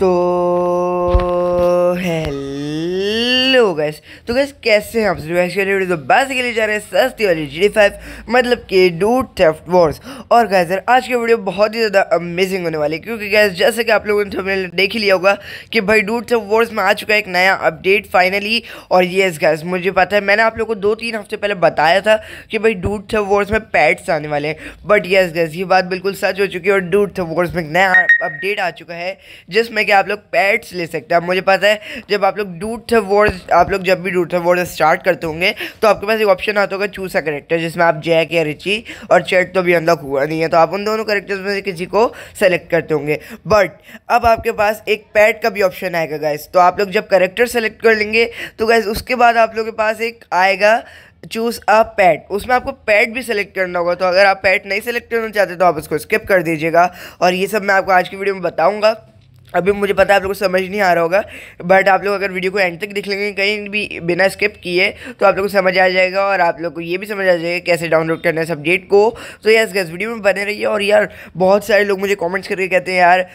と gas तो gas कैसे हम तो बस के लिए जा रहे हैं सस्ती वाली जी डी फाइव मतलब कि डू टेफ्ट वॉर्स और गैस यार आज की वीडियो बहुत ही ज़्यादा अमेजिंग होने वाली है क्योंकि गैस जैसे कि आप लोगों ने थोड़ा देख ही लिया होगा कि भाई डू टेफ वॉर्स में आ चुका है एक नया अपडेट फाइनली और ये गैस मुझे पता है मैंने आप लोग को दो तीन हफ्ते पहले बताया था कि भाई डू टेफ वॉर्स में पैट्स आने वाले हैं बट येस गैस ये बात बिल्कुल सच हो चुकी है और डू टेफ वॉर्स में नया अपडेट आ चुका है जिसमें कि आप लोग पैट्स ले सकते हैं मुझे पता है जब आप लोग डूट थेफ्ट वॉर्स आप आप लोग जब भी रूट ऑफ स्टार्ट करते होंगे तो आपके पास एक ऑप्शन आता होगा चूज अ करेक्टर जिसमें आप जैक या रिची और चैट तो भी अनलॉक हुआ नहीं है तो आप उन दोनों करेक्टर्स में से किसी को सेलेक्ट करते होंगे बट अब आपके पास एक पैड का भी ऑप्शन आएगा गैस तो आप लोग जब करेक्टर सेलेक्ट कर लेंगे तो गैस उसके बाद आप लोग के पास एक आएगा चूज़ अ पैट उसमें आपको पैट भी सेलेक्ट करना होगा तो अगर आप पैट नहीं सेलेक्ट करना चाहते तो आप उसको स्किप कर दीजिएगा और ये सब मैं आपको आज की वीडियो में बताऊँगा अभी मुझे पता है आप लोगों को समझ नहीं आ रहा होगा बट आप लोग अगर वीडियो को एंड तक दिख लेंगे कहीं भी बिना स्किप किए तो आप लोग को समझ आ जाएगा और आप लोग को ये भी समझ आ जाएगा कैसे डाउनलोड करना है इस अपडेट को तो यस गैस वीडियो में बने रहिए और यार बहुत सारे लोग मुझे कॉमेंट्स करके कहते हैं यार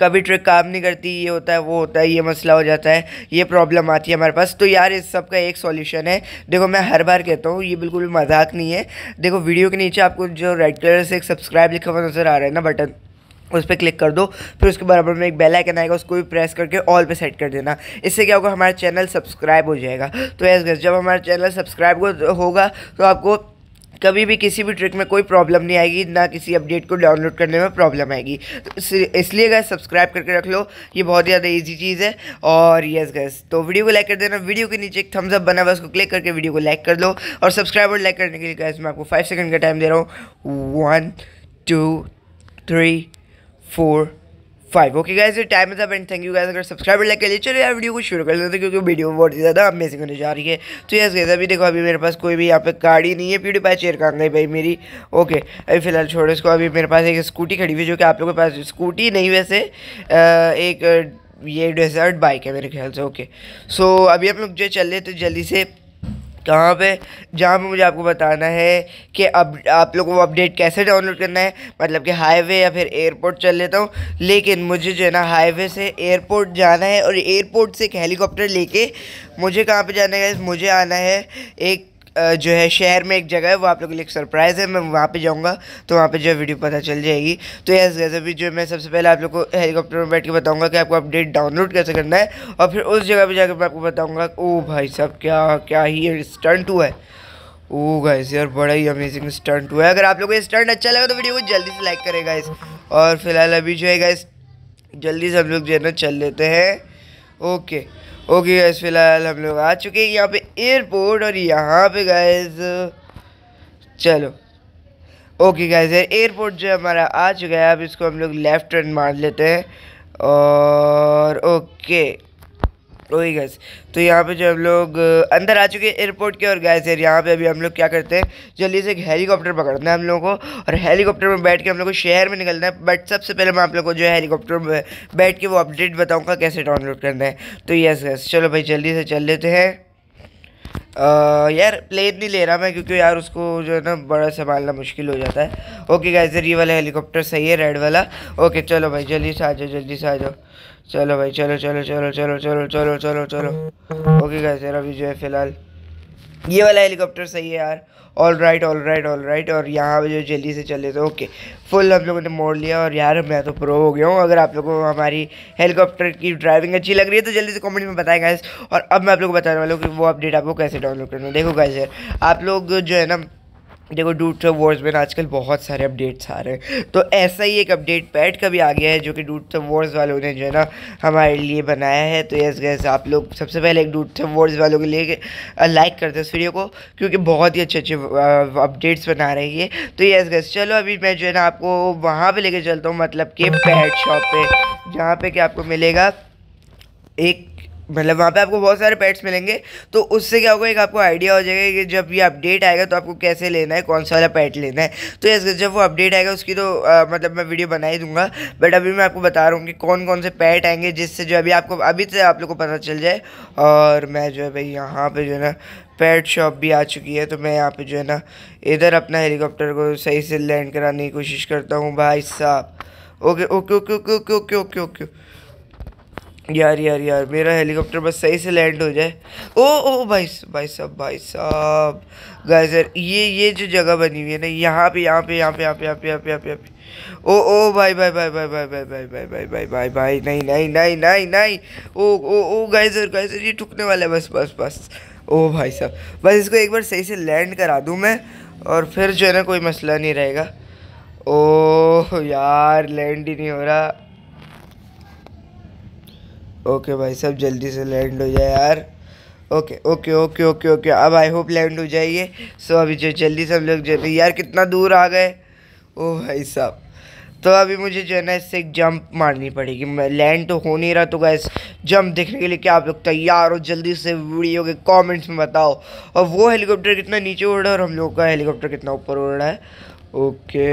कभी ट्रिक काम नहीं करती ये होता है वो होता है ये मसला हो जाता है ये प्रॉब्लम आती है हमारे पास तो यार इस सब का एक सॉल्यूशन है देखो मैं हर बार कहता हूँ ये बिल्कुल भी मजाक नहीं है देखो वीडियो के नीचे आपको जो रेड कलर से एक सब्सक्राइब लिखा हुआ नज़र आ रहा है ना बटन उस पर क्लिक कर दो फिर उसके बराबर में एक बेल आइकन आएगा उसको भी प्रेस करके ऑल पे सेट कर देना इससे क्या होगा हमारा चैनल सब्सक्राइब हो जाएगा तो गैस जब हमारा चैनल सब्सक्राइब होगा तो आपको कभी भी किसी भी ट्रिक में कोई प्रॉब्लम नहीं आएगी ना किसी अपडेट को डाउनलोड करने में प्रॉब्लम आएगी तो इसलिए गैस सब्सक्राइब करके रख लो ये बहुत ज़्यादा ईजी चीज़ है और येस गैस तो वीडियो को लाइक कर देना वीडियो के नीचे एक थम्स अप बना हुआ उसको क्लिक करके वीडियो को लाइक कर लो और सब्सक्राइब और लाइक करने के लिए गैस मैं आपको फाइव सेकेंड का टाइम दे रहा हूँ one two three four five okay guys ये time is end thank you guys अगर सब्सक्राइबर लाइक कर लिए चलो यार वीडियो को शुरू कर लेते हैं क्योंकि वीडियो बहुत ही ज़्यादा अमेजिंग होने जा रही है तो यस गैस अभी देखो अभी मेरे पास कोई भी यहाँ पे गाड़ी नहीं है पीडी पाई चेयर कर गई भाई मेरी ओके अभी फिलहाल छोड़ो इसको अभी मेरे पास एक स्कूटी खड़ी हुई जो कि आप लोगों के पास स्कूटी नहीं वैसे एक ये डेजर्ट बाइक है मेरे ख्याल से ओके सो अभी हम लोग जो चल रहे थे तो जल्दी से कहाँ पे जहाँ पे मुझे आपको बताना है कि अब आप लोगों को अपडेट कैसे डाउनलोड करना है मतलब कि हाईवे या फिर एयरपोर्ट चल लेता हूँ लेकिन मुझे जो है ना हाईवे से एयरपोर्ट जाना है और एयरपोर्ट से एक हेलीकॉप्टर लेके मुझे कहाँ पे जाना है मुझे आना है एक जो है शहर में एक जगह है वो आप लोगों के लिए एक सरप्राइज़ है मैं वहाँ पे जाऊँगा तो वहाँ पे जो है वीडियो पता चल जाएगी तो यस गैस अभी जो मैं सबसे पहले आप लोग को हेलीकॉप्टर में बैठ के बताऊँगा कि आपको अपडेट डाउनलोड कैसे करना है और फिर उस जगह पर जाकर मैं आपको बताऊँगा ओ भाई साहब क्या क्या ही स्टंट हुआ है ओ गाइस यार बड़ा ही अमेजिंग स्टंट हुआ है अगर आप लोगों को स्टंट अच्छा लगा तो वीडियो को जल्दी से लाइक करेगा इस और फिलहाल अभी जो है गाइस जल्दी से हम लोग जो है ना चल लेते हैं ओके ओके गैस फिलहाल हम लोग आ चुके हैं यहाँ पे एयरपोर्ट और यहाँ पे गैस चलो ओके गैस एयरपोर्ट जो हमारा आ चुका है अब इसको हम लोग लेफ़्ट टर्न मार लेते हैं और ओके वही गैस तो यहाँ पे जो हम लोग अंदर आ चुके हैं एयरपोर्ट के और गैस यार यहाँ पे अभी हम लोग क्या करते हैं जल्दी से एक हेलीकॉप्टर पकड़ना है हम लोगों को और हेलीकॉप्टर में बैठ के हम लोग को शहर में निकलना है बट सबसे पहले मैं आप लोग को जो है हेलीकॉप्टर में बैठ के वो अपडेट बताऊँगा कैसे डाउनलोड करना है तो यस गैस चलो भाई जल्दी से चल लेते हैं आ, यार प्लेन नहीं ले रहा मैं क्योंकि यार उसको जो है ना बड़ा संभालना मुश्किल हो जाता है ओके गाइस ये वाला हेलीकॉप्टर सही है रेड वाला ओके चलो भाई जल्दी से आ जाओ जल्दी से आ जाओ चलो भाई चलो चलो चलो चलो चलो चलो चलो चलो ओके गाइस यार अभी जो है फ़िलहाल ये वाला हेलीकॉप्टर सही है यार all right all right all right और यहाँ पर जो जल्दी से चले तो ओके फुल हम लोगों ने मोड़ लिया और यार मैं तो प्रो हो गया हूँ अगर आप लोगों को हमारी हेलीकॉप्टर की ड्राइविंग अच्छी लग रही है तो जल्दी से कमेंट में बताएं गाइस और अब मैं आप लोगों को बताने वाला हूँ कि वो अपडेट आपको कैसे डाउनलोड करना देखो गाइस यार आप लोग जो है ना देखो डूट वॉर्स में आजकल बहुत सारे अपडेट्स आ रहे हैं तो ऐसा ही एक अपडेट पैड का भी आ गया है जो कि डूट वॉर्स वालों ने जो है ना हमारे लिए बनाया है तो यस गैस आप लोग सबसे पहले एक डूट वॉर्स वालों के लिए लाइक करते हैं इस वीडियो को क्योंकि बहुत ही अच्छे अच्छे अपडेट्स बना रही है तो यस गैस चलो अभी मैं जो है ना आपको वहाँ पर लेके चलता हूँ मतलब कि पैड शॉप पर जहाँ पर कि आपको मिलेगा एक मतलब वहाँ पे आपको बहुत सारे पेट्स मिलेंगे तो उससे क्या होगा एक आपको आइडिया हो जाएगा कि जब ये अपडेट आएगा तो आपको कैसे लेना है कौन सा वाला पेट लेना है तो यस जब वो अपडेट आएगा उसकी तो आ, मतलब मैं वीडियो बना ही दूंगा बट अभी मैं आपको बता रहा हूँ कि कौन कौन से पेट आएंगे जिससे जो अभी आपको अभी से आप लोग को पता चल जाए और मैं जो है भाई यहाँ पर जो है ना पेट शॉप भी आ चुकी है तो मैं यहाँ पर जो है ना इधर अपना हेलीकॉप्टर को सही से लैंड कराने की कोशिश करता हूँ भाई साहब okay okay okay okay okay okay okay यार यार यार मेरा हेलीकॉप्टर बस सही से लैंड हो जाए ओ ओ भाई भाई साहब भाई साहब गाइस यार ये ये जो जगह बनी हुई है ना यहाँ पे यहाँ पे यहाँ पे यहाँ पे यहाँ पे यहाँ पे यहाँ पे यहाँ पे ओ ओ भाई भाई भाई भाई भाई भाई भाई भाई भाई भाई भाई भाई नहीं नहीं नहीं नहीं नहीं ओ ओ ओ गाइस यार गाइस यार ये ठुकने वाला है बस बस बस ओ भाई साहब बस इसको एक बार सही से लैंड करा दूँ मैं और फिर जो है ना कोई मसला नहीं रहेगा ओ यार लैंड ही नहीं हो रहा ओके भाई साहब जल्दी से लैंड हो जाए यार okay okay okay okay okay अब आई होप लैंड हो जाइए सो अभी जो जल्दी से हम लोग जो यार कितना दूर आ गए ओ oh, भाई साहब तो अभी मुझे जो है ना इससे एक जंप मारनी पड़ेगी मैं लैंड तो हो नहीं रहा तो गैस जंप देखने के लिए क्या आप लोग तैयार हो जल्दी से वीडियो के कमेंट्स में बताओ और वो हेलीकॉप्टर कितना नीचे उड़ रहा है और हम लोग का हेलीकॉप्टर कितना ऊपर उड़ रहा है ओके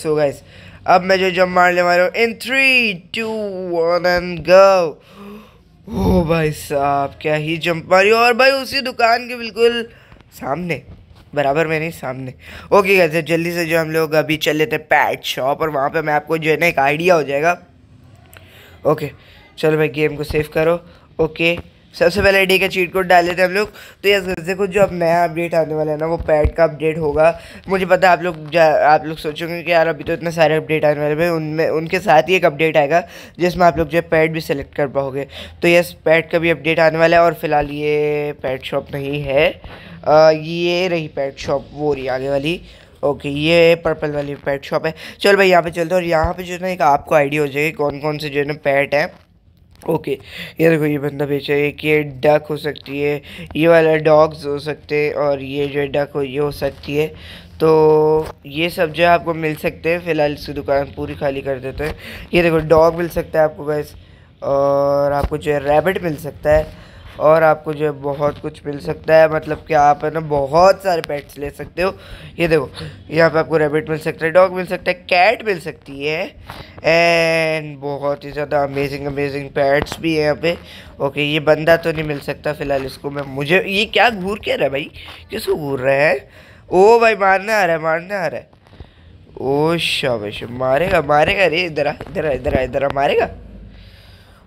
सो गैस अब मैं जो जंप मारने वाला हूँ in three two one and go ओ भाई साहब क्या ही जंप मारी और भाई उसी दुकान के बिल्कुल सामने बराबर में नहीं सामने ओके कैसे तो जल्दी से जो हम लोग अभी चल लेते हैं पैट शॉप और वहाँ पे मैं आपको जो है ना एक आइडिया हो जाएगा ओके चलो भाई गेम को सेव करो ओके सबसे पहले डी का चीट कोड डाले थे हम लोग तो यस से कुछ जो अब नया अपडेट आने वाला है ना वो पैड का अपडेट होगा मुझे पता है आप लोग आप लोग सोचोगे कि यार अभी तो इतने सारे अपडेट आने वाले हैं उनमें उनके साथ ही एक अपडेट आएगा जिसमें आप लोग जो है पैड भी सिलेक्ट कर पाओगे तो यस पैड का भी अपडेट आने वाला है और फिलहाल ये पैड शॉप नहीं है आ, ये रही पैड शॉप वो रही आगे वाली ओके ये पर्पल वाली पैट शॉप है चलो भाई यहाँ पर चलते हैं और यहाँ पर जो है ना एक आपको आइडिया हो जाएगी कौन कौन से जो है ना पैड है ओके ये देखो ये बंदा बेचा है कि ये डक हो सकती है ये वाला डॉग्स हो सकते हैं और ये जो है डक हो ये हो सकती है तो ये सब जो है आपको मिल सकते हैं फ़िलहाल इसकी दुकान पूरी खाली कर देते हैं ये देखो डॉग मिल सकता है आपको बस और आपको जो है रैबिट मिल सकता है और आपको जो है बहुत कुछ मिल सकता है मतलब कि आप है ना बहुत सारे पेट्स ले सकते हो ये देखो यहाँ पे आपको रेबिट मिल सकता है डॉग मिल सकता है कैट मिल सकती है एंड बहुत ही ज़्यादा अमेजिंग अमेजिंग पेट्स भी हैं यहाँ पे ओके ये बंदा तो नहीं मिल सकता फ़िलहाल इसको मैं मुझे ये क्या घूर के रहा है भाई किसको घूर रहा है ओ भाई मारने आ रहा है मारने आ रहा है ओ शाबाश मारेगा मारेगा अरे इधर इधर इधर इधर मारेगा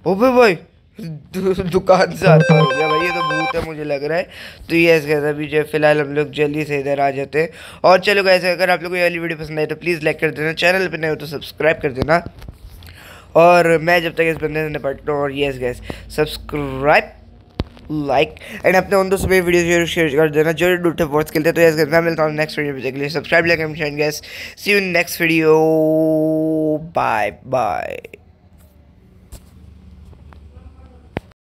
ओ भाई भाई दुकान से आता हो गया भाई ये तो भूत है मुझे लग रहा है तो ये ऐसे कैसा भी जो फिलहाल हम लोग जल्दी से इधर आ जाते हैं और चलो कैसे अगर आप लोग को ये वाली वीडियो पसंद आई तो प्लीज़ लाइक कर देना चैनल पर नहीं हो तो सब्सक्राइब कर देना और मैं जब तक इस बंदे से निपटता हूँ और yes guys subscribe like and अपने उन दोस्तों में वीडियो शेयर शेयर कर देना जो डूटे फोर्स खेलते तो गैस मैं मिलता हूँ नेक्स्ट वीडियो देख लिए subscribe like and share guys see you next video bye bye